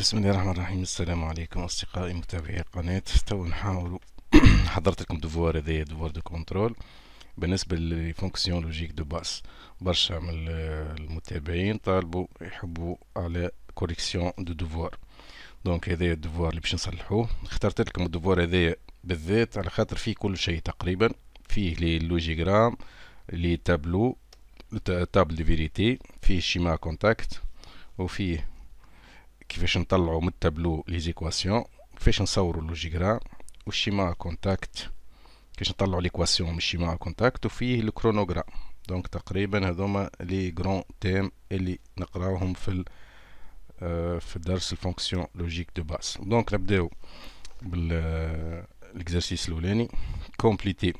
بسم الله الرحمن الرحيم السلام عليكم اصدقائي متابعي القناة تو نحاول لكم دوفوار هذايا دوفوار دو كونترول بالنسبة لفونكسيون لوجيك دو باس برشا من المتابعين طالبوا يحبوا على كوريكسيون دو دوفوار دونك هذايا الدوفوار اللي باش نصلحوه اخترت لكم الدوفوار هذايا بالذات على خاطر فيه كل شيء تقريبا فيه لي لوجيغرام لي تابلو تابل دي فيريتي فيه شيما كونتاكت وفيه كيفاش نطلعوا من التابلو لي زيكواسيون كيفاش نصوروا لوجيغرا والشيما كونتاكت كيفاش نطلعوا ليكواسيون من الشيما كونتاكت وفيه الكرونوغرا دونك تقريبا هذوما لي غران تيم اللي نقراوهم في ال آه، في درس الفونكسيون لوجيك دو باس دونك نبداو بال بالاكزرسيس الاولاني كومبليتي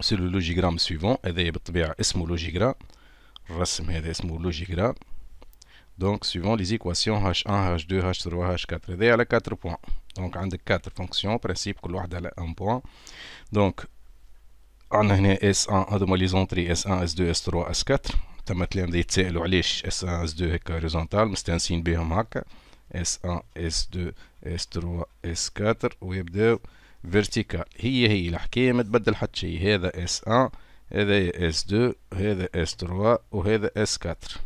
سو لو لوجيغرام سويفون هذايا بالطبيعه اسمه لوجيغرام الرسم هذا اسمه لوجيغرام Donc, suivant les équations H1, H2, H3, H4 et D, a 4 points. Donc, on a 4 fonctions, principe que l'on a 1 point. Donc, on a S1, on a les entrées S1, S2, S3, S4. Tu as dit que S1, S2 est horizontal, on c'est un signe S1, S2, S3, S4, ou vertical. a une question, S1, S2, S3 ou S4.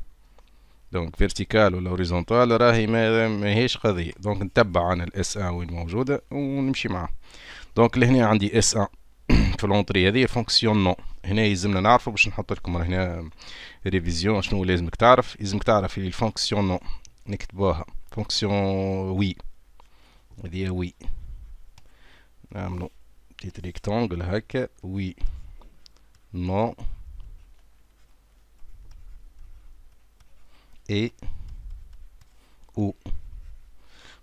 دونك فيرتيكال ولا هوريزونتال راهي ما ماهيش قضيه دونك نتبع انا الاس ان وين موجوده ونمشي معاه دونك لهنا عندي اس ان في لونطري هذه نو هنا يلزمنا نعرفو باش نحط لكم هنا ريفيزيون شنو لازمك تعرف لازمك تعرف اللي نو نكتبوها فونكسيون وي هذه وي نعملو بتيت ريكتونغل هكا وي نو et ou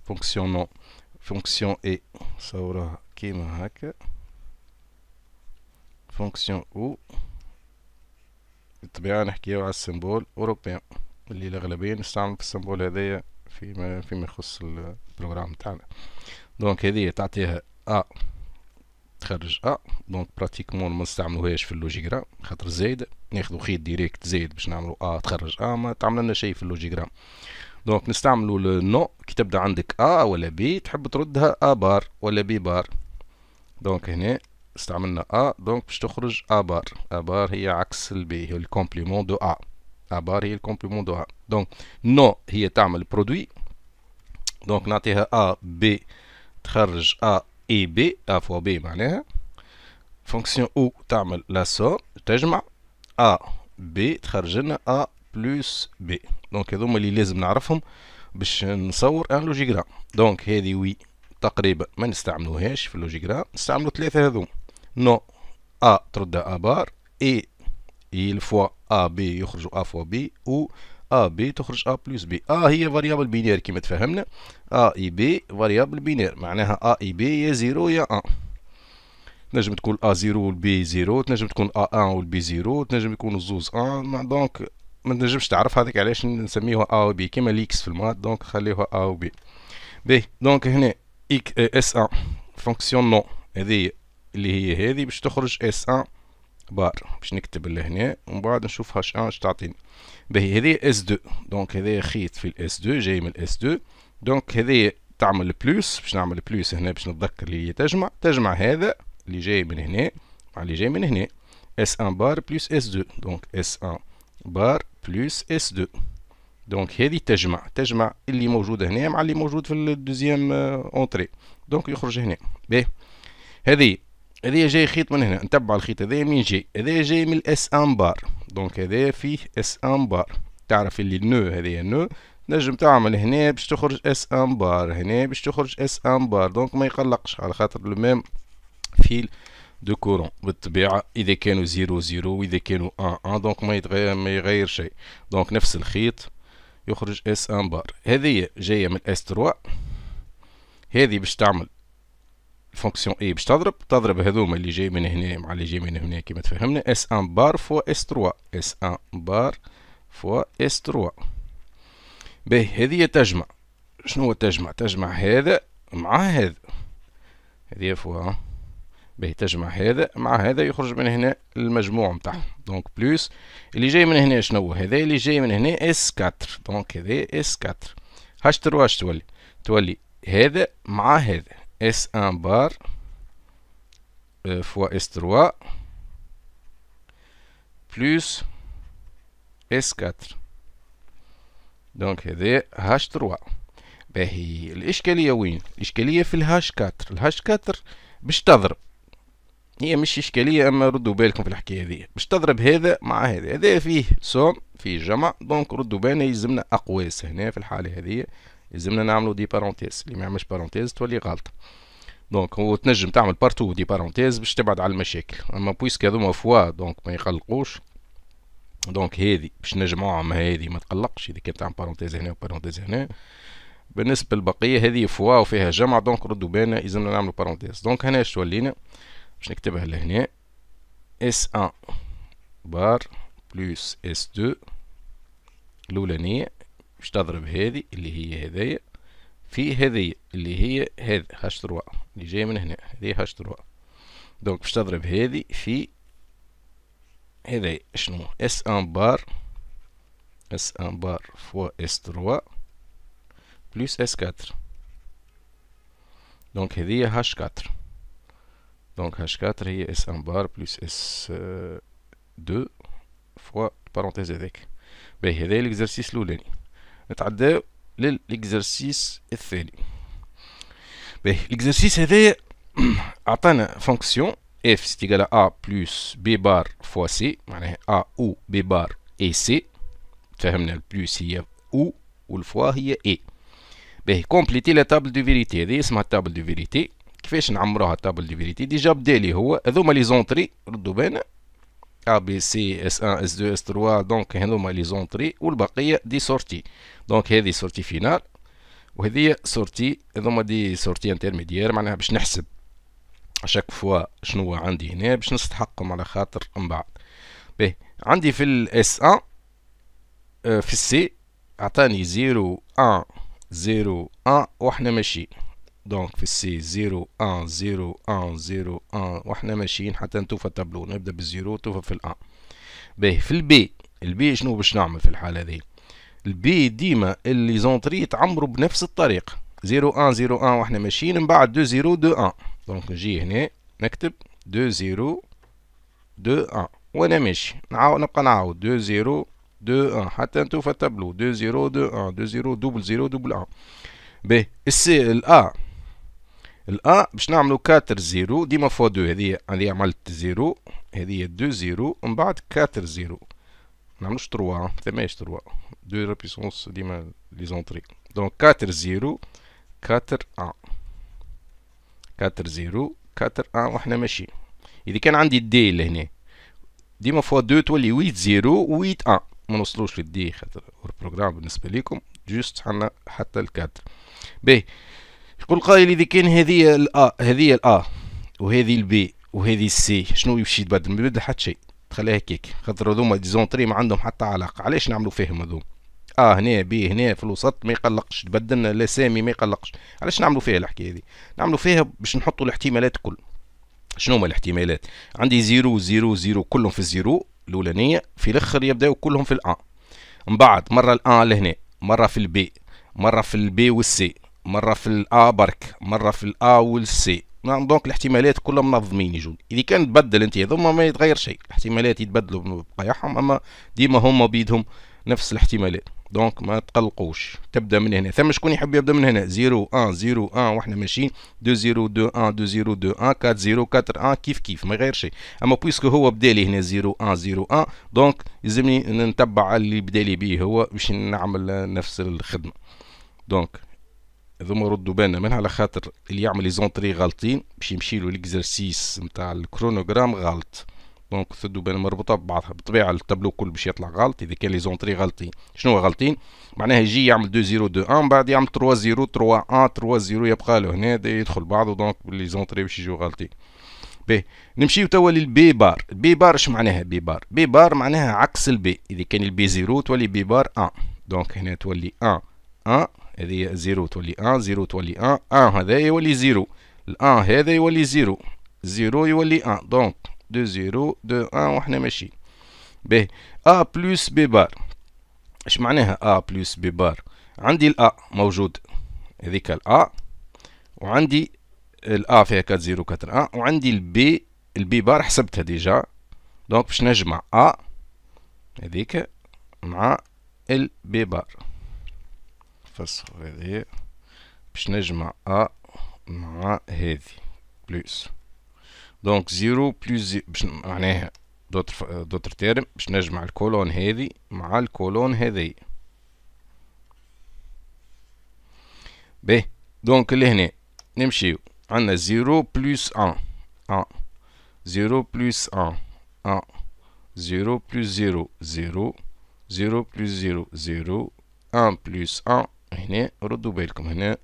fonction non fonction et saura kimahaka fonction ou بالطبيعة نحكيو على السيمبول أوروبيان اللي الاغلبيه نستعمل في السمبول هذايا فيما فيما يخص البروغرام تاعنا دونك هذه تعطيها أ تخرج ا دونك براتيكمون ما نستعملوهاش في اللوجيغرام خاطر زايد ناخذ خيط ديريكت زايد باش نعملو ا آه، تخرج ا آه، ما تعملنا شيء في اللوجيغرام دونك نستعملو النو كي تبدا عندك ا آه ولا بي تحب تردها ا بار ولا بي بار دونك هنا استعملنا ا دونك باش تخرج ا بار ا بار هي عكس البي هي الكومبليمون دو ا ا بار هي الكومبليمون دو ا دونك نو هي تعمل برودوي دونك نعطيها ا بي تخرج ا اي بي ا فوا بي معناها فونكسيون او تعمل لا سوم تجمع ا بي تخرج لنا ا بلس بي دونك هذوما اللي لازم نعرفهم باش نصور ان لوجيغرام دونك هذه وي تقريبا ما نستعملوهاش في اللوجيغرام نستعملو ثلاثه هذوما نو ا ترد ا بار اي اي الفوا ا بي يخرج ا فوا بي و ا بي تخرج ا بلس بي ا هي فاريابل بينير كما تفهمنا ا اي بي فاريابل بينير معناها ا اي بي يا زيرو يا ان تنجم تكون ا زيرو والبي زيرو تنجم تكون ا ان والبي زيرو تنجم يكون الزوز ان دونك ما تنجمش تعرف هذاك علاش نسميوها ا و بي كيما ليكس في المات دونك خليوها ا و بي B دونك هنا اك اه، اس ان فونكسيون نو هذه اللي هي هذه باش تخرج اس ان بار باش نكتب لهنا ومن بعد نشوف هاش ان اش تعطيني باهي هذه اس 2 دونك هذا خيط في الاس 2 جاي من الاس 2 دونك هذه تعمل بلوس باش نعمل بلوس هنا باش نتذكر اللي هي تجمع تجمع هذا اللي جاي من هنا مع اللي جاي من هنا اس 1 بار بلوس اس 2 دونك اس 1 بار بلوس اس 2 دونك هذه تجمع تجمع اللي موجود هنا مع اللي موجود في الدوزيام اونتري دونك يخرج هنا باهي هذه هذه جاي خيط من هنا نتبع الخيط هذا من جاي هذا جاي من الاس ان بار دونك هذا فيه اس ان بار تعرف اللي النو هذه النو نجم تعمل هنا باش تخرج اس ان بار هنا باش تخرج اس ان بار دونك ما يقلقش على خاطر لو ميم فيل دو كورون بالطبيعة إذا كانوا زيرو زيرو وإذا كانوا أن أن دونك ما يتغير ما يغير شيء دونك نفس الخيط يخرج اس ان بار هذه جاية من اس تروا هذه باش تعمل فونكسيون اي باش تضرب تضرب هذوما اللي جاي من هنا مع اللي جاي من هنا كيما تفهمنا اس ان بار فوا اس 3 اس ان بار فوا اس 3 باهي هذه تجمع شنو هو تجمع تجمع هذا مع هذا هذه فوا باهي تجمع هذا مع هذا يخرج من هنا المجموع نتاعهم دونك بلوس اللي جاي من هنا شنو هو هذا اللي جاي من هنا اس 4 دونك هذا اس 4 هاش 3 تولي تولي هذا مع هذا S1 bar euh, fois S3 plus S4 دونك هذا هاش 3 باهي الاشكاليه وين الاشكاليه في الهاش 4 الهاش 4 باش تضرب هي مش اشكاليه اما ردوا بالكم في الحكايه هذه باش تضرب هذا مع هذا هذا فيه سوم فيه جمع دونك ردوا بالنا يلزمنا اقواس هنا في الحاله هذه لازمنا نعملو دي بارونتيز اللي ما يعملش بارونتيز تولي غلطه دونك هو تنجم تعمل بارتو دي بارونتيز باش تبعد على المشاكل اما بويسك هذوما فوا دونك ما يقلقوش دونك هذه باش نجمعوها مع هذه ما تقلقش اذا كانت تعمل بارونتيز هنا وبارونتيز هنا بالنسبه للبقيه هذه فوا وفيها جمع دونك ردوا بالنا لازمنا نعملو بارونتيز دونك هنا اش تولينا باش نكتبها لهنا اس 1 بار بلوس اس 2 الاولانيه باش تضرب هذه اللي هي هذيا في هذه اللي هي هذا هاش ربع اللي جاي من هنا هذه هاش ربع دونك باش تضرب هذه في هذا شنو اس ان بار اس ان بار فوا اس 3 بلس اس 4 دونك هذه هاش 4 دونك هاش 4 هي اس ان بار بلس اس 2 فوا بارونتيز هذاك باهي هذا الاكزرسيس الاولاني L'exercice est fait. L'exercice est fait. fonction f est égal à a plus b bar fois c. A ou b bar et c. le plus il y ou le fois il y a e. Complétez la table de vérité. C'est ma table de vérité. Je fait un nombre à table de vérité. Déjà, délégué. Et où me l'entrée A, B, C, S1, S2, S3 دونك هذوما لي زونتري والبقية دي سورتي دونك هذه سورتي فينال وهذه سورتي هذوما دي سورتي انترميديير معناها باش نحسب شاك فوا شنو عندي هنا باش نستحقهم على خاطر من بعد به عندي في الاس آه، 1 في السي عطاني 0 1 0 1 وحنا ماشيين دونك في السي 0 1 0 1 0 1 واحنا ماشيين حتى نتوفى التابلو نبدا بالزيرو توفى في الان باهي في البي البي شنو باش نعمل في الحاله هذه البي ديما اللي زونتري يتعمروا بنفس الطريقه 0 1 0 1 واحنا ماشيين من بعد 2 0 2 1 دونك نجي هنا نكتب 2 0 2 1 وانا ماشي نعاود نبقى نعاود 2 0 2 1 حتى نتوفى التابلو 2 0 2 1 2 0 دوبل 0 دوبل 1 باهي السي الا الأ باش نعملو كاتر زيرو ديما فوا دو هذه هذه عملت زيرو هذه دو زيرو من بعد كاتر زيرو نعملوش تروا ثماش تروا دو لابيسونس ديما لي زونتري دونك كاتر زيرو كاتر ان كاتر زيرو كاتر ان وحنا ماشي اذا كان عندي الدي لهنا ديما فوا دو تولي ويت زيرو ويت ان ما نوصلوش للدي خاطر البروغرام بالنسبه ليكم جوست حنا حتى الكاتر باهي تقول قايل اذا كان هذه الا هذه الا وهذه البي وهذه السي شنو يمشي يتبدل ما يبدل حتى شيء تخليها هكاك خاطر هذوما ديزونتري ما عندهم حتى علاقه علاش نعملوا فيهم هذوما اه هنا بي هنا في الوسط ما يقلقش تبدلنا لا سامي ما يقلقش علاش نعملوا فيها الحكايه هذه نعملوا فيها باش نحطوا الاحتمالات كل شنو هما الاحتمالات عندي زيرو زيرو زيرو كلهم في الزيرو الاولانيه في الاخر يبداو كلهم في الان من بعد مره الان لهنا مره في البي مره في البي والسي مره في الا برك مره في الا والسي نعم، دونك الاحتمالات كلهم منظمين يجون اذا كان تبدل انت هذوما ما يتغير شيء الاحتمالات يتبدلوا بقايعهم اما ديما هما بيدهم نفس الاحتمالات دونك ما تقلقوش تبدا من هنا ثم شكون يحب يبدا من هنا 0 1 0 1 واحنا ماشيين 2 0 2 1 2 0 2 1 4 0 4 1 كيف كيف ما غير شيء اما بويسكو هو بدا لي هنا 0 1 0 1 دونك يلزمني نتبع اللي بدا لي به هو باش نعمل نفس الخدمه دونك هذوما ردوا بالنا منها على خاطر اللي يعمل لي ليزونتري غالطين باش يمشي له ليكزرسيس نتاع الكرونوغرام غلط دونك ردوا بالنا مربوطه ببعضها بالطبيعه التابلو كل باش يطلع غلط اذا كان لي ليزونتري غالطين شنو هو غالطين معناها يجي يعمل 2 0 2 1 بعد يعمل 3 0 3 1 3 0 يبقى له هنا يدخل بعضه دونك لي ليزونتري باش يجيو غالطين بي نمشي توا للبي بار البي بار اش معناها بي بار بي بار معناها عكس البي اذا كان البي 0 تولي بي بار 1 دونك هنا تولي 1 1 هذه زيرو تولي ان زيرو تولي ان ان هذا يولي زيرو الان هذا يولي زيرو زيرو يولي ان دونك دو زيرو دو ان وحنا ماشيين به ا بلوس ب بار اش معناها ا بلوس ب بار عندي الا موجود هذيك الا وعندي الا فيها كات زيرو كات ان وعندي البي البي بار حسبتها ديجا دونك باش نجمع ا هذيك مع البي بار فصل هذه e باش نجمع أ مع هذه بلس دونك زيرو بلس زيرو باش معناها دوتر دوتر تيرم باش نجمع الكولون هذه مع الكولون هذه باهي دونك لهنا نمشيو عندنا زيرو بلس ان ان زيرو بلس ان ان زيرو بلس زيرو زيرو زيرو بلس زيرو زيرو ان بلس ان هنا ردوا بالكم هنا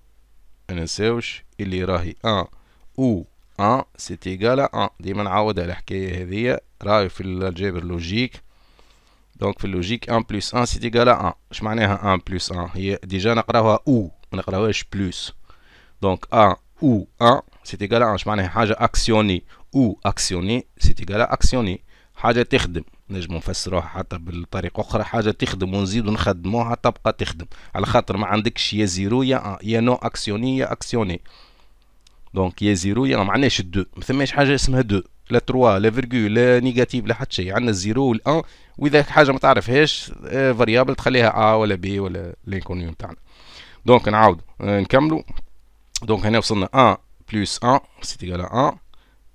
نساوش اللي راهي ان او ان سيت ايكال ان ديما نعاودها الحكايه هذه راهي في الجبر لوجيك دونك في اللوجيك ان بلس ان سيت ايكال ان اش معناها ان بلس ان هي ديجا نقراوها او ما نقراوهاش بلوس دونك ان او ان سيت ايكال ان اش معناها حاجه اكسيوني او اكسيوني سيت ايكال اكسيوني حاجه تخدم نجم نفسروها حتى بالطريقة أخرى حاجة تخدم ونزيد نخدموها تبقى تخدم على خاطر ما عندكش يا زيرو يا أن آه، يا نو أكسيوني يا أكسيوني دونك يا زيرو يا ما عندناش الدو ما ثماش حاجة اسمها دو لا تروا لا فيرغول لا نيجاتيف لا حتى شيء عندنا الزيرو والان واذا حاجه ما تعرفهاش فاريابل آه، تخليها ا ولا بي ولا لينكونيو نتاعنا دونك نعاود آه، نكملو دونك هنا وصلنا 1 بلس 1 سيتيغال ان 1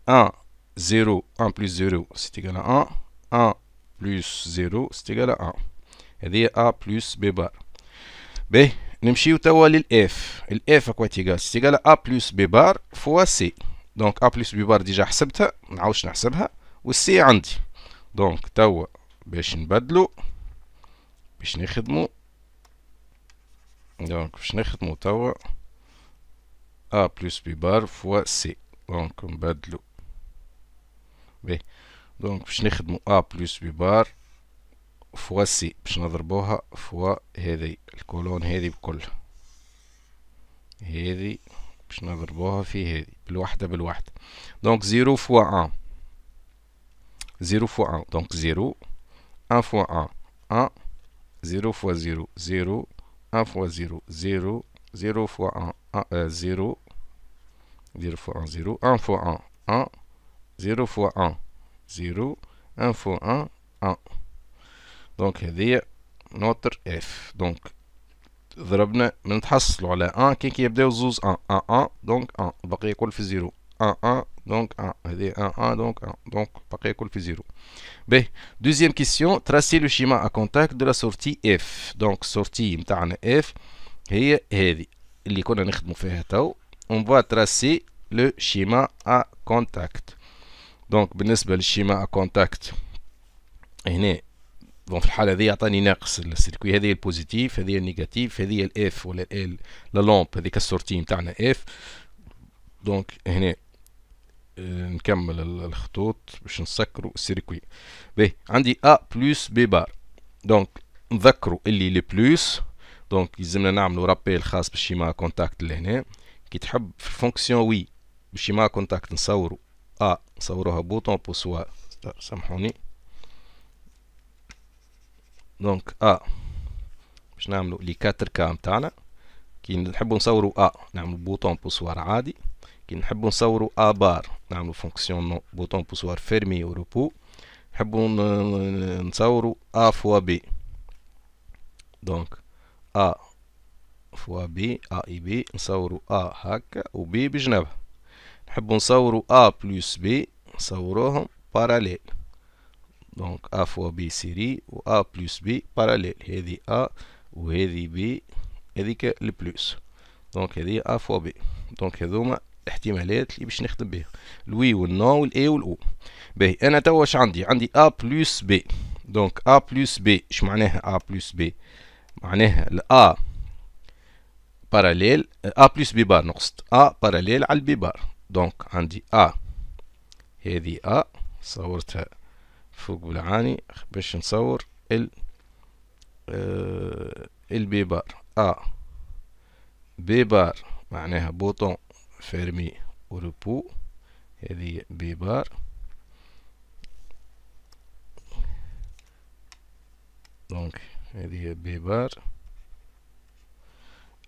1 0 1 بلس 0 سيت 1 1 بلس زيرو استقالة أ هذه أ بلس بي بار باهي نمشيو توا للاف الاف اكوا تيقال استقالة أ بلس بي بار فوا سي دونك أ بلس بي بار ديجا حسبتها نعاودش نحسبها والسي عندي دونك توا باش نبدلو باش نخدمو دونك باش نخدمو توا ا بلس بي بار فوا سي دونك نبدلو va دونك باش نخدمو ا بلس بي بار فوا سي باش نضربوها فوا هذه الكولون هذه بكلها هذه باش نضربوها في هذه بالوحدة بالوحدة دونك زيرو فوا ان زيرو فوا ان دونك زيرو ان فوا ان ان زيرو فوا زيرو زيرو ان فوا زيرو زيرو زيرو فوا ان آه، زيرو زيرو فوا ان زيرو ان فوا ان ان زيرو فوا ان 0, 1 fois 1, 1. Donc, c'est notre f. Donc, nous avons 1 qui est 12, 1, 1, 1, donc 1, donc 1, donc 0. 1, 1, donc 1, 1, 1, donc 1, donc 1, 0. B. Deuxième question, tracer le schéma à contact de la sortie F. Donc, sortie F, On va tracer le schéma à contact. دونك بالنسبة للشيما كونتاكت هنا دونك في الحالة هذه يعطيني ناقص السيركوي هذه البوزيتيف هذه النيجاتيف هذه الاف ولا ال لا لامب هذيك السورتي نتاعنا اف دونك هنا آه، نكمل الخطوط باش نسكروا السيركوي باهي عندي ا بلس بي بار دونك نذكروا اللي لي بلس دونك يلزمنا نعملوا رابيل خاص بالشيما كونتاكت لهنا كي تحب في الفونكسيون وي بالشيما كونتاكت نصوروا A صورها bouton pour سامحوني دونك A آه. باش نعملو لي كاتر كا متاعنا كي نحبو نصورو A نعملو بوطون بوسوار عادي كي نحبو نصورو A بار نعملو فونكسيون بوطون بوسوار فيرمي و روبو نحبو نصورو A فوا B دونك A فوا B A اي B نصورو A هاكا و B بجنبها نحب نصوروا A بلس B نصوروهم باراليل دونك A فوا B سيري و A بلس B باراليل هذه A وهذه B هذيك البلس دونك هذه A فوا B دونك هذوما الاحتمالات اللي باش نخدم بها الوي والنو والاي والاو باهي انا توا واش عندي عندي A بلس B دونك A بلس B اش معناها A بلس B معناها الأ باراليل A بلس B بار نقصد A باراليل على البي بار دونك عندي أ هذه أ صورتها فوق بالعاني باش نصور ال آه البي بار أ بي بار معناها بوطون فيرمي وربو هذه بي بار دونك هذه بي بار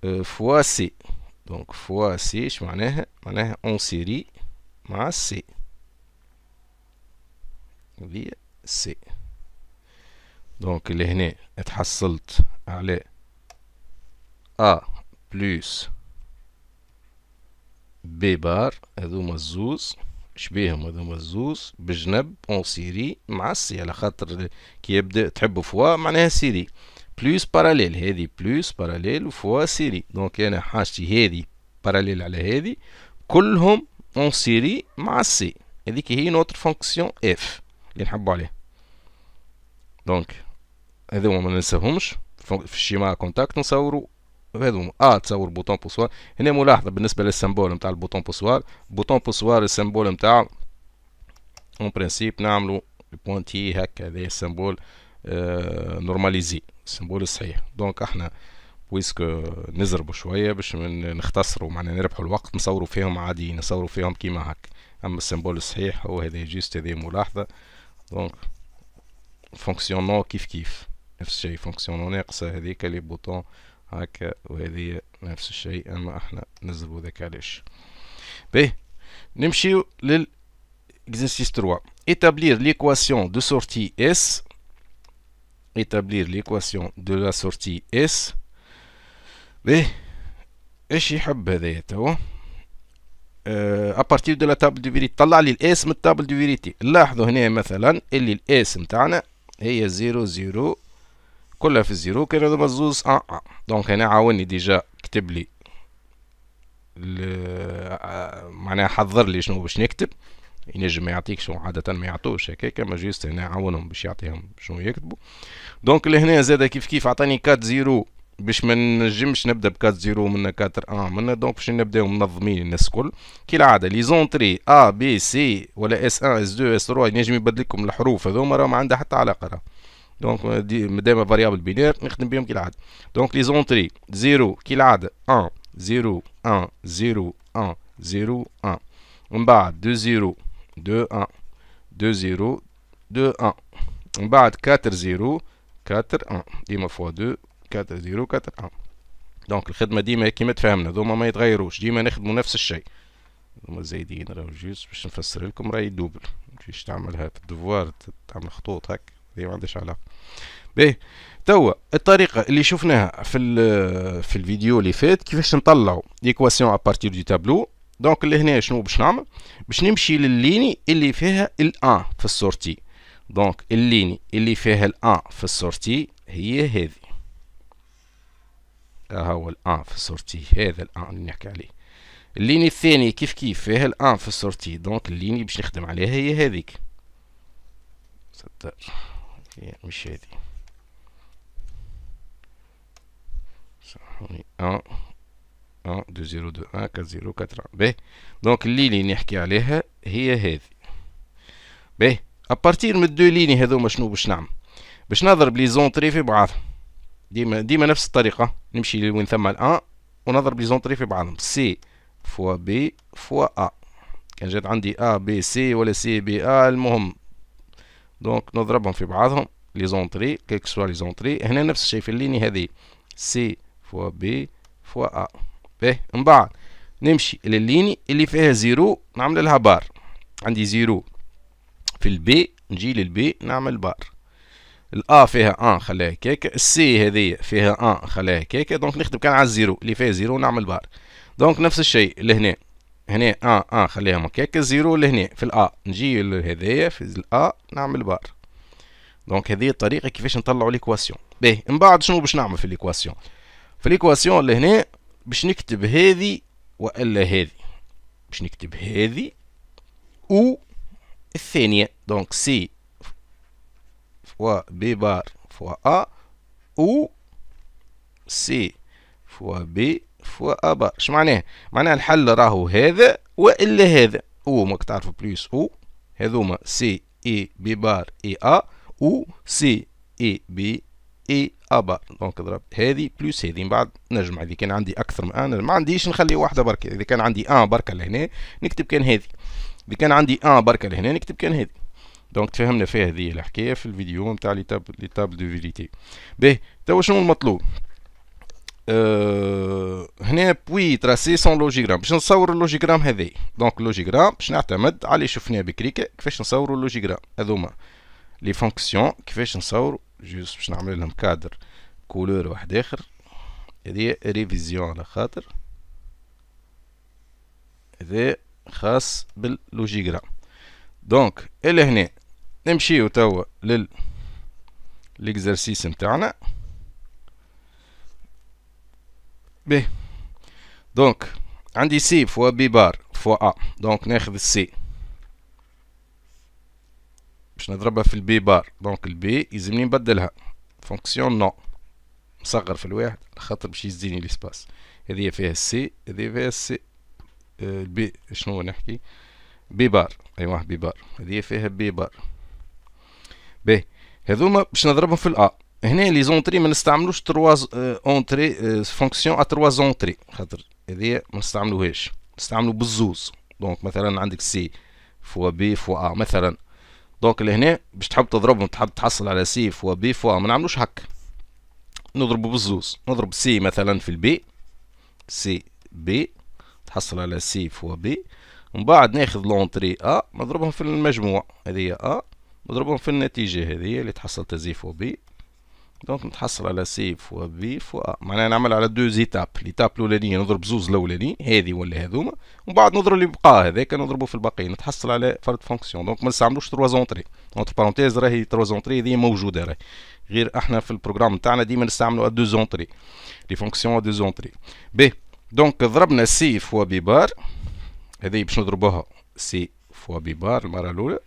آه، فوا سي دونك فوا سي اش معناها معناها اون سيري مع سي هذه سي دونك اللي هنا اتحصلت على ا بلس بي بار هذوما الزوز شبيهم هذوما الزوز بجنب اون سيري مع سي على خاطر كي يبدا تحب فوا معناها سيري بلوس باراليل هذه بلوس باراليل فوا سيري دونك انا حاجتي هذه باراليل على هذه كلهم اون سيري مع سي هذيك هي نوتر فونكسيون اف اللي نحبوا عليه دونك هذو ما ننساهمش في الشيما كونتاكت نصوروا هذو ا تصور بوتون بوسوار هنا ملاحظه بالنسبه للسمبول نتاع البوتون بوسوار بوتون بوسوار السمبول نتاعو اون برينسيپ نعملو بوانتي هكا هذا السمبول آه نورماليزي السيمبول الصحيح دونك احنا بويسكو نزربوا شويه باش نختصروا معنا نربحوا الوقت نصوروا فيهم عادي نصوروا فيهم كيما هك اما السيمبول الصحيح هو هذا جيست هذه ملاحظه دونك فونكسيونو كيف كيف نفس الشيء فونكسيونو ناقصه هذيك لي بوتون هكا وهذه نفس الشيء اما احنا نزربوا ذاك علاش باهي نمشيو لل exercice 3 établir l'équation de sortie S établir l'équation de la sortie S باهي ايش يحب هذايا توا ا بارتير دو لا تابل دو فيريتي طلع لي الاس من التابل دو فيريتي لاحظوا هنا مثلا اللي الاس نتاعنا هي زيرو زيرو كلها في الزيرو كان هذوما الزوز ان ان دونك هنا عاوني ديجا كتب لي آه، معناها حضر لي شنو باش نكتب ينجم ما يعطيك شنو عادة ما يعطوش هكاك اما جيست هنا عاونهم باش يعطيهم شنو يكتبوا دونك لهنا زاد كيف كيف عطاني 4 0 باش ما نجمش نبدا ب 4 0 من 4 1 من دونك باش نبداو منظمين الناس الكل كي العاده لي زونتري ا بي سي ولا اس 1 اس 2 اس 3 نجم يبدل لكم الحروف هذوما ما عندها حتى علاقه راه دونك مادام فاريابل بينير نخدم بهم كي العاده دونك لي زونتري 0 العاده 1 0 1 0 1 0 1 من بعد 2 0 2 1 2 0 2 1 من بعد 4 0 كاتر أن ديما فوا دو كاتر زيرو كاتر أن دونك الخدمه ديما كيما تفهمنا دوما ما يتغيروش ديما نخدمو نفس الشيء هما زايدين راهو جوست باش نفسر لكم راهي دوبل تجيش تعملها الدفوار تعمل خطوط هك هي ما عندهاش علاقه باهي توا الطريقه اللي شفناها في في الفيديو اللي فات كيفاش نطلعوا ليكواسيون ابارتير دو تابلو دونك لهنا شنو باش نعمل باش نمشي للليني اللي فيها الان في السورتي دونك الليني اللي فيها الان في السورتي هي هذه ها هو الان في السورتي هذا الان اللي نحكي عليه الليني الثاني كيف كيف فيها الان في السورتي دونك الليني باش نخدم عليها هي هذيك ستر هي مش هذي سامحوني ان ان دو زيرو دو ان كات زيرو كات باهي دونك الليني اللي نحكي عليها هي هذي باهي ابارتير من دو ليني هذوما شنو باش نعمل باش نضرب لي زونطري في بعضهم ديما ديما نفس الطريقه نمشي لوين ثم الان ونضرب لي زونطري في بعضهم سي فوا بي فوا ا كان جات عندي ا بي سي ولا سي بي ا المهم دونك نضربهم في بعضهم لي زونطري كيك سوا لي زونطري هنا نفس الشيء في الليني هذه سي فوا بي فوا ا باهي من بعد نمشي للليني اللي فيها زيرو نعمل لها بار عندي زيرو في البي نجي للبي نعمل بار الا فيها ان خليها كيك السي هذه فيها ان خليها كيك دونك نخدم كان على الزيرو اللي فيها زيرو نعمل بار دونك نفس الشيء لهنا هنا ان ان خليهم مكيك زيرو لهنا في الا نجي لهذايا في الا نعمل بار دونك هذه الطريقه كيفاش نطلعوا ليكواسيون باهي من بعد شنو باش نعمل في ليكواسيون في ليكواسيون لهنا باش نكتب هذه والا هذه باش نكتب هذه و الثانيه دونك سي فوا بي بار فوا ا أو سي فوا بي فوا ا بار اش معناه معناه الحل راهو هذا والا هذا او ماك تعرفو بليس او هذوما سي اي بي بار اي ا او سي اي بي اي ا بار دونك ضرب هذه بلس هذه من بعد نجمع اذا كان عندي اكثر من انا ما عنديش نخلي واحده برك اذا كان عندي ان برك لهنا نكتب كان هذه اذا كان عندي ان برك لهنا نكتب كان هذه دونك تفهمنا فيها هذه الحكايه في الفيديو نتاع لي تاب لي تاب دو فيريتي باهي توا شنو المطلوب أه هنا بوي تراسي سون لوجيغرام باش نصور اللوجيغرام هذا دونك لوجيغرام باش نعتمد على اللي شفناه بكريكه كيفاش نصور اللوجيغرام هذوما لي فونكسيون كيفاش نصور جوست باش نعمل لهم كادر كولور واحد اخر هذه ريفيزيون على خاطر هذا خاص باللوجيغرام دونك الى هنا نمشيو توا لل ليكزرسيس نتاعنا به دونك عندي سي فوا بي بار فوا ا دونك ناخذ السي باش نضربها في البي بار دونك البي يلزمني نبدلها فونكسيون نو مصغر في الواحد خاطر باش يزيني ليسباس هذه فيها السي هذه فيها السي آه، البي شنو نحكي بي بار ايوا بي بار هذه فيها بي بار باهي هذوما باش نضربهم في الا هنا لي زونتري ما نستعملوش ترواز اونتري آه، آه، فونكسيون ا ترواز اونتري خاطر هذيا ما نستعملوهاش نستعملو بالزوز دونك مثلا عندك سي فوا بي فوا ا مثلا دونك لهنا باش تحب تضربهم تحب تحصل على سي فوا بي فوا ما نعملوش هكا نضربو بالزوز نضرب سي مثلا في البي سي بي تحصل على سي فوا بي ومن بعد ناخذ لونتري ا نضربهم في المجموع هذه ا نضربهم في النتيجة هذه اللي تحصل تزي فو بي دونك نتحصل على سي فوا بي فوا ا معناها نعمل على دو زيتاب ليتاب الاولانية نضرب زوز الاولاني هذه ولا هذوما ومن بعد نضرب اللي بقى هذاك نضربه في الباقي نتحصل على فرد فونكسيون دونك ما نستعملوش تروا زونتري اونتر بارونتيز راهي تروا زونتري هذه موجودة راهي غير احنا في البروغرام تاعنا ديما نستعملوا دو زونتري لي فونكسيون دو زونتري بي دونك ضربنا سي فوا بي بار هذه باش نضربوها سي فوا بي بار المرة الأولى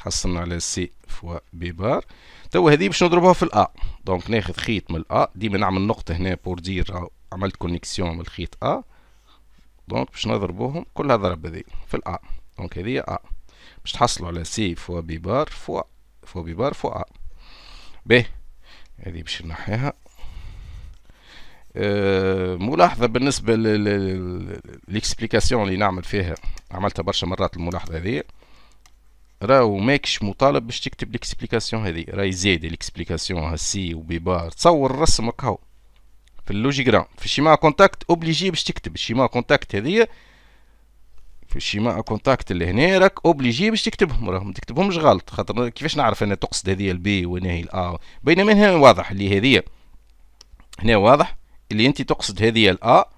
تحصلنا على سي فوا بي بار توا هذه باش نضربها في الا دونك ناخذ خيط من الا ديما نعمل نقطه هنا بور دير عملت كونيكسيون من الخيط ا دونك باش نضربوهم كلها ضرب هذه في الا دونك هذه ا باش تحصلوا على سي فوا بي بار فوا فوا بي بار فوا ا باهي هذه باش نحيها أه ملاحظه بالنسبه للاكسبليكاسيون اللي نعمل فيها عملتها برشا مرات الملاحظه هذه راهو ماكش مطالب باش تكتب ليكسبليكاسيون هذه راهي زايده ليكسبليكاسيون وبي بار تصور الرسم هاو في اللوجيغرام في شيما كونتاكت اوبليجي باش تكتب شيما كونتاكت هذه في شيما كونتاكت اللي هنا راك اوبليجي باش تكتبهم راهم ما تكتبهمش غلط خاطر كيفاش نعرف انا تقصد هذه البي هي الا بينما هنا واضح اللي هذه هنا واضح اللي انت تقصد هذه الا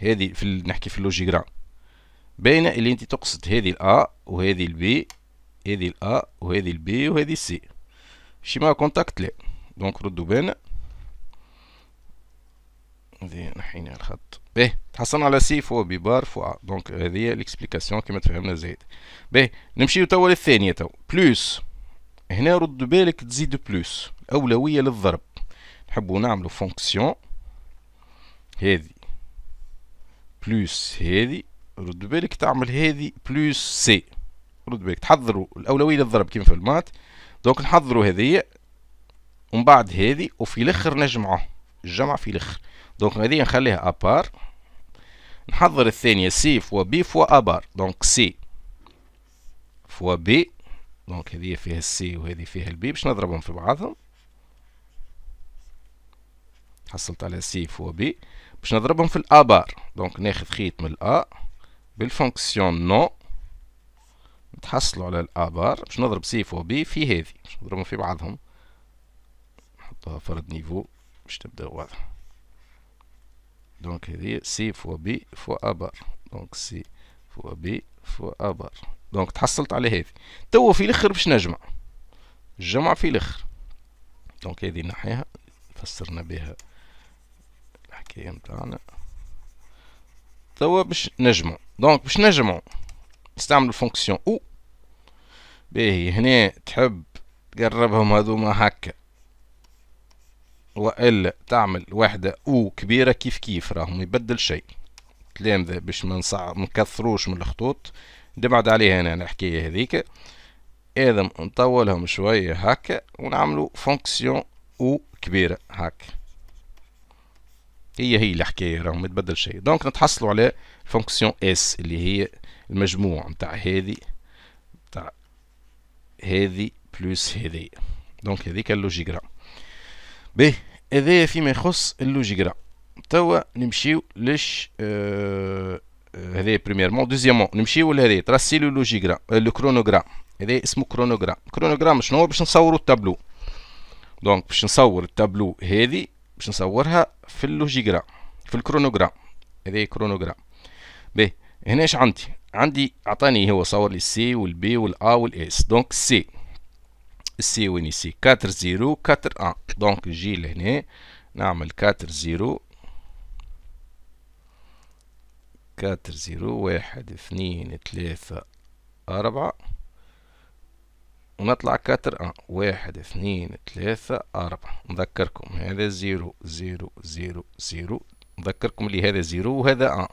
هذه في نحكي في اللوجيغرام باينه اللي انت تقصد هذه الا وهذه البي هذه الأ وهذه البي وهذه السي شيما كونتاكت لا دونك ردو بالنا هذه نحينا الخط باهي تحصلنا على سي فو بي بار ا دونك هذه ليكسبليكاسيون كيما تفهمنا زايد باهي نمشيو توا للثانية توا بلوس هنا رد بالك تزيد بلوس الأولوية للضرب نحبو نعملو فونكسيون هذه بلوس هذه رد بالك تعمل هذه بلوس سي رد بالك تحضروا الاولويه للضرب كيما في المات دونك نحضروا هذه ومن بعد هذه وفي الاخر نجمعه الجمع في الاخر دونك هذه نخليها ابار نحضر الثانيه سي فوا بي فوا ابار دونك سي فوا بي دونك هذه فيها السي وهذه فيها البي باش نضربهم في بعضهم حصلت على سي فوا بي باش نضربهم في الابار دونك ناخذ خيط من الا بالفونكسيون نو نتحصلوا على الابار باش نضرب سي فوا بي في هذه باش نضربهم في بعضهم نحطها فرد نيفو باش تبدا واضحه دونك هذه سي فوا بي فوا ابار دونك سي فوا بي فوا ابار دونك تحصلت على هذه توا في الاخر باش نجمع الجمع في الاخر دونك هذه نحيها فسرنا بها الحكايه نتاعنا توا باش نجمع دونك باش نجمعو نستعمل الفونكسيون او باهي هنا تحب تقربهم هذوما هكا والا تعمل وحده او كبيره كيف كيف راهم يبدل شيء كلام ذا باش ما نكثروش من الخطوط نبعد عليها انا الحكايه هذيك اذا نطولهم شويه هكا ونعملوا فونكسيون او كبيره هكا هي هي الحكايه راهم ما شيء دونك نتحصلوا على فونكسيون اس اللي هي المجموع نتاع هذه نتاع هذه بلس هذه دونك هذيك اللوجيغرام باهي هذايا فيما يخص اللوجيغرام توا نمشيو لش آه, آه، هذايا بريميرمون دوزيامون نمشيو لهذه تراسي لو لوجيغرام آه، لو كرونوغرام هذايا اسمه كرونوغرام كرونوغرام شنو هو باش نصورو التابلو دونك باش نصور التابلو هذه باش نصورها في اللوجيغرام في الكرونوغرام هذايا كرونوغرام باهي هنا ايش عندي عندي اعطاني هو صور لي السي والبي والا والاس دونك سي السي وين سي 4 0 4 1 دونك جي لهنا نعمل 4 0 4 0 واحد اثنين 3 أربعة ونطلع 4 أن واحد اثنين 3 أربعة نذكركم هذا زيرو زيرو زيرو زيرو نذكركم اللي هذا زيرو وهذا أن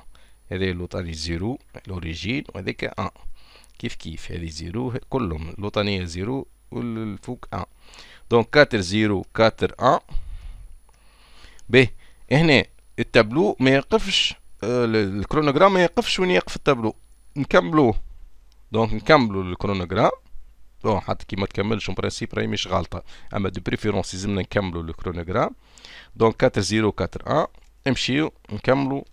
هذا لوطاني زيرو لوريجين وهذاك أن كيف كيف هذه زيرو كلهم لوطانية زيرو والفوق أن دونك كاتر زيرو كاتر أن به هنا التابلو ما يقفش آه، الكرونوغرام ما يقفش وين يقف التابلو نكملوه دونك نكملو الكرونوغرام بون حتى كي ما تكملش اون برانسيب راهي مش غلطه اما دو بريفيرونس لازمنا نكملو الكرونوغرام دونك 4 0 4 1 نمشيو نكملو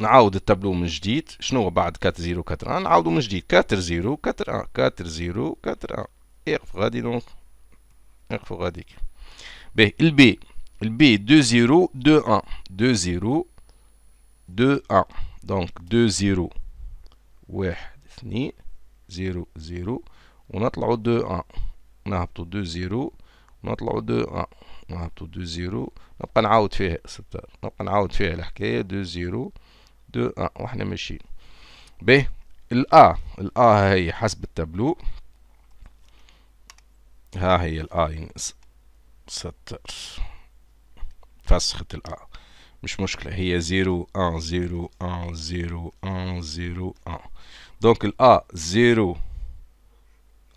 نعاود التابلو من جديد شنو هو بعد 4 0 4 1 نعاودو من جديد 4 0 4 1 4 0 4 1 اقف غادي دونك اقف غاديك باهي البي البي 2 0 2 1 2 0 2 1 دونك 2 0 1 2 0 0 ونطلعو 2 1 نهبطو 2 0 ونطلعو 2 1 نهبطو 2 0 نبقى نعاود فيها ستار نبقى نعاود فيها الحكايه 2 0 دو ان آه، واحنا ماشيين ب الأ الأ هي حسب التابلو ها هي الأ ينقص يعني فسخت الأ مش مشكلة هي زيرو ان زيرو ان زيرو ان زيرو ان دونك الأ زيرو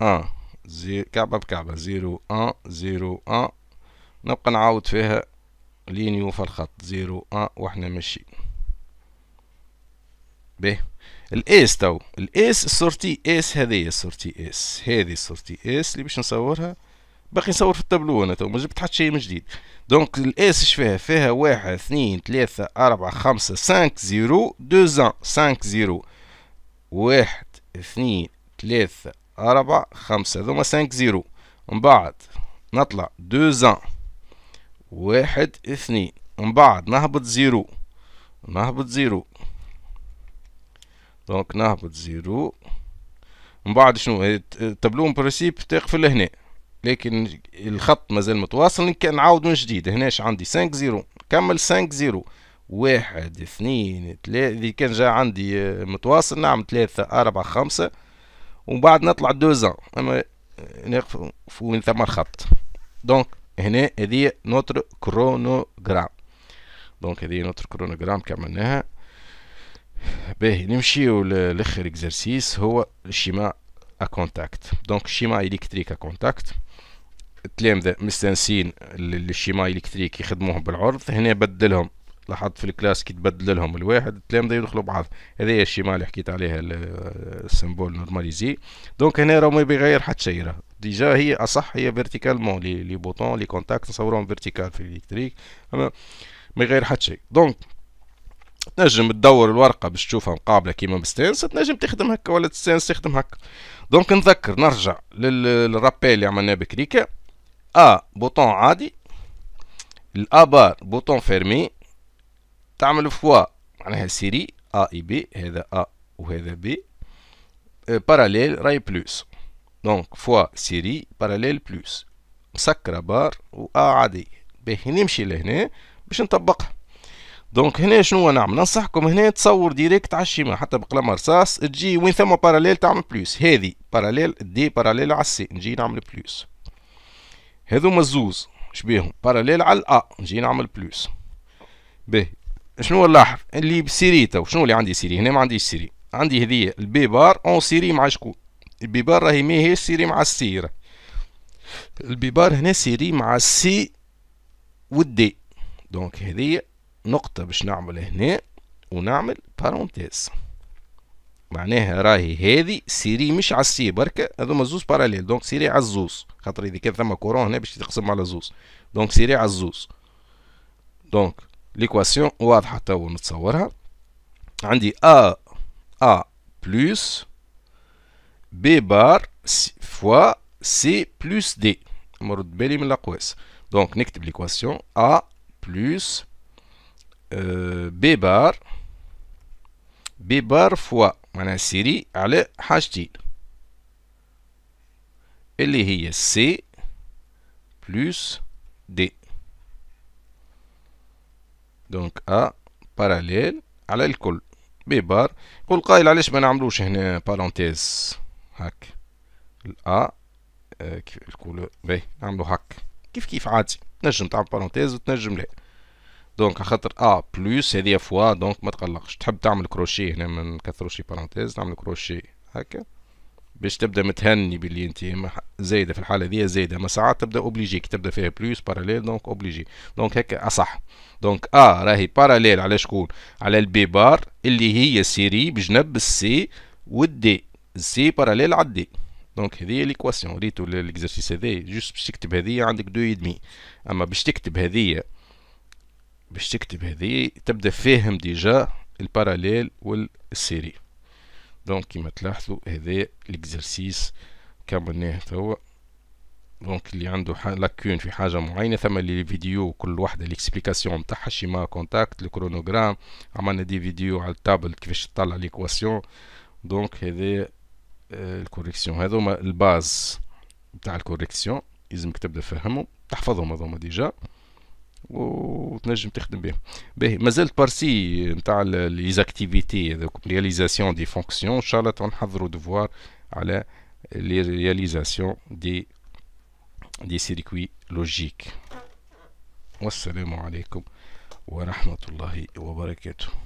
ان زير كعبة بكعبة زيرو ان زيرو ان نبقى نعاود فيها لين يوفى الخط زيرو ان واحنا ماشيين باهي الاس تو الاس السورتي اس هذه السورتي اس هذه السورتي اس اللي باش نصورها باقي نصور في التابلو انا تو ما جبت حتى شيء من جديد دونك الاس اش فيها فيها واحد اثنين ثلاثة أربعة خمسة سانك زيرو دو زان سانك زيرو واحد اثنين ثلاثة أربعة خمسة هذوما سانك زيرو من بعد نطلع دو زان واحد اثنين من بعد نهبط زيرو نهبط زيرو دونك نهبط زيرو من بعد شنو التابلو إيه، إيه، برينسيب تقفل هنا لكن الخط مازال متواصل نعاود من جديد هناش عندي 5 0 كمل 5 0 واحد اثنين ثلاثة إذا كان جا عندي آه، متواصل نعم ثلاثة أربعة خمسة ومن بعد نطلع دوزان أما آه، نقف وين ثم الخط دونك هنا هذه نوتر كرونوغرام دونك هذه نوتر كرونوغرام كملناها باهي نمشيو لاخر اكزرسيس هو الشيما ا كونتاكت دونك الشماع الكتريك ا كونتاكت التلامذة مستنسين الشيما الكتريك يخدموهم بالعرض هنا بدلهم لاحظت في الكلاس كي تبدل لهم الواحد التلامذة يدخلوا بعض هذا هي الشماع اللي حكيت عليها السيمبول نورماليزي دونك هنا راه ما بيغير حتى شيء ديجا هي اصح هي مون لي بوتون لي كونتاكت نصورهم فيرتيكال في الكتريك اما ما يغير حتى شيء دونك تنجم تدور الورقة باش تشوفها مقابلة كيما مستانس تنجم تخدم هكا ولا تستانس تخدم هكا دونك نذكر نرجع للرابي اللي عملناه بكريكا ا بوطون عادي الا بار بوطون فيرمي تعمل فوا معناها سيري ا اي بي هذا ا وهذا بي باراليل راي بلوس دونك فوا سيري باراليل بلوس مسكره بار و ا عادي باهي نمشي لهنا باش نطبقها دونك هنا شنو نعمل ننصحكم هنا تصور ديريكت على الشيما حتى بقلم رصاص تجي وين ثم باراليل تعمل بلوس هذه باراليل دي باراليل على السي نجي نعمل بلوس هذوما الزوز شبيهم باراليل على الا نجي نعمل بلوس باهي شنو نلاحظ اللي بسيري تو شنو اللي عندي سيري هنا ما عنديش سيري عندي هذيا البي بار اون سيري مع شكون البي بار راهي ماهيش سيري مع السير البي بار هنا سيري مع السي والدي دونك هذيا نقطة باش نعمل هنا ونعمل بارونتيز معناها راهي هذه سيري مش على السي بركة هذوما زوز باراليل دونك سيري على الزوز خاطر إذا كان ثما كورون هنا باش تقسم على زوز دونك سيري على الزوز دونك ليكواسيون واضحة تو نتصورها عندي أ أ بلس بي بار فوا سي بلس دي مرد بالي من الأقواس دونك نكتب ليكواسيون أ بلس آه، بي بار بي بار فوا معناها سيري على حاجتين اللي هي سي بلس دي دونك ا باراليل على الكل بي بار يقول قائل علاش ما نعملوش هنا بارونتيز هاك الا الكولور آه، باهي نعملو هاك كيف كيف عادي تنجم تعمل بارونتيز وتنجم لا دونك خاطر ا بلوس هذه فوا دونك ما تقلقش تحب تعمل كروشيه هنا ما نكثروش بارونتيز تعمل كروشيه هكا باش تبدا متهني باللي انت زايده في الحاله هذه زايده ما ساعات تبدا اوبليجيك تبدا فيها بلوس باراليل دونك اوبليجي دونك هكا اصح دونك ا راهي باراليل على شكون على البي بار اللي هي سيري بجنب السي والدي السي باراليل على الدي دونك هذه ليكواسيون ريتو ليكزرسيس هذا جوست باش تكتب هذه عندك دو يدمي اما باش تكتب هذه باش تكتب هذه تبدا فاهم ديجا الباراليل والسيري دونك كيما تلاحظوا هذا ليكزرسيس كملناه توا دونك اللي عنده لاكون في حاجه معينه ثم لي فيديو كل وحده ليكسبليكاسيون نتاعها شيما كونتاكت الكرونوغرام عملنا دي فيديو على التابل كيفاش تطلع ليكواسيون دونك هذا آه، الكوريكسيون هذو الباز نتاع الكوريكسيون لازمك تبدا تفهمهم تحفظهم هذوما ديجا وتنجم تخدم به باهي مازالت بارسي نتاع لي زاكتيفيتي هذوك رياليزاسيون دي فونكسيون ان شاء الله تنحضروا دفوار على لي رياليزاسيون دي دي سيركوي لوجيك والسلام عليكم ورحمه الله وبركاته